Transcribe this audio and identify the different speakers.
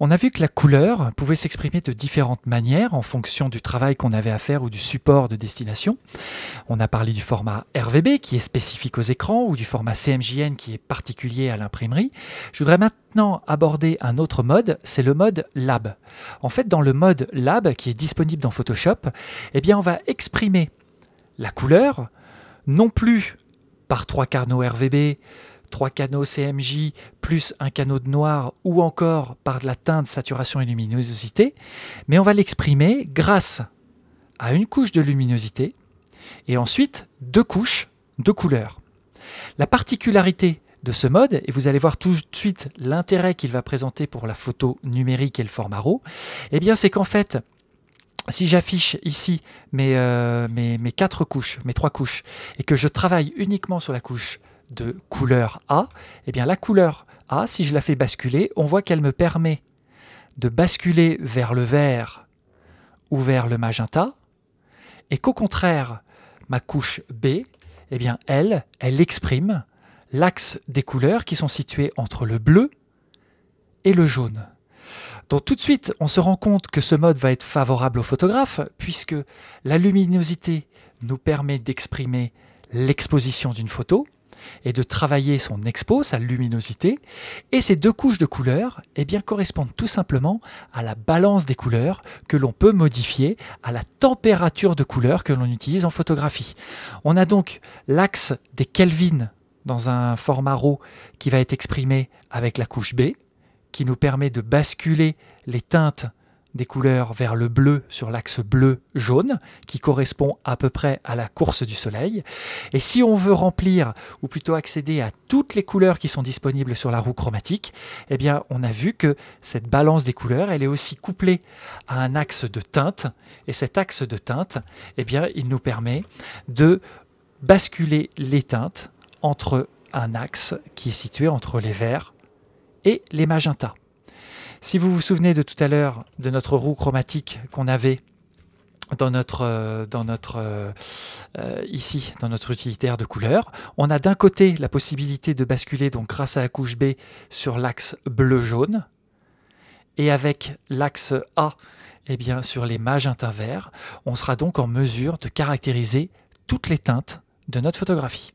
Speaker 1: On a vu que la couleur pouvait s'exprimer de différentes manières en fonction du travail qu'on avait à faire ou du support de destination. On a parlé du format RVB qui est spécifique aux écrans ou du format CMJN qui est particulier à l'imprimerie. Je voudrais maintenant aborder un autre mode, c'est le mode Lab. En fait, dans le mode Lab qui est disponible dans Photoshop, eh bien on va exprimer la couleur non plus par trois carnaux RVB, Trois canaux CMJ plus un canot de noir ou encore par de la teinte, saturation et luminosité, mais on va l'exprimer grâce à une couche de luminosité et ensuite deux couches de couleurs. La particularité de ce mode, et vous allez voir tout de suite l'intérêt qu'il va présenter pour la photo numérique et le format RAW, eh bien c'est qu'en fait, si j'affiche ici mes, euh, mes, mes, quatre couches, mes trois couches, et que je travaille uniquement sur la couche de couleur A, eh bien la couleur A, si je la fais basculer, on voit qu'elle me permet de basculer vers le vert ou vers le magenta, et qu'au contraire, ma couche B, eh bien elle, elle exprime l'axe des couleurs qui sont situées entre le bleu et le jaune. Donc tout de suite, on se rend compte que ce mode va être favorable aux photographes, puisque la luminosité nous permet d'exprimer l'exposition d'une photo, et de travailler son expo, sa luminosité. Et ces deux couches de couleurs eh correspondent tout simplement à la balance des couleurs que l'on peut modifier à la température de couleur que l'on utilise en photographie. On a donc l'axe des Kelvin dans un format RAW qui va être exprimé avec la couche B, qui nous permet de basculer les teintes des couleurs vers le bleu sur l'axe bleu-jaune, qui correspond à peu près à la course du Soleil. Et si on veut remplir, ou plutôt accéder à toutes les couleurs qui sont disponibles sur la roue chromatique, eh bien on a vu que cette balance des couleurs, elle est aussi couplée à un axe de teinte. Et cet axe de teinte, eh bien il nous permet de basculer les teintes entre un axe qui est situé entre les verts et les magenta. Si vous vous souvenez de tout à l'heure de notre roue chromatique qu'on avait dans notre, euh, dans notre euh, euh, ici, dans notre utilitaire de couleur, on a d'un côté la possibilité de basculer donc grâce à la couche B sur l'axe bleu-jaune et avec l'axe A eh bien, sur les mages verts, on sera donc en mesure de caractériser toutes les teintes de notre photographie.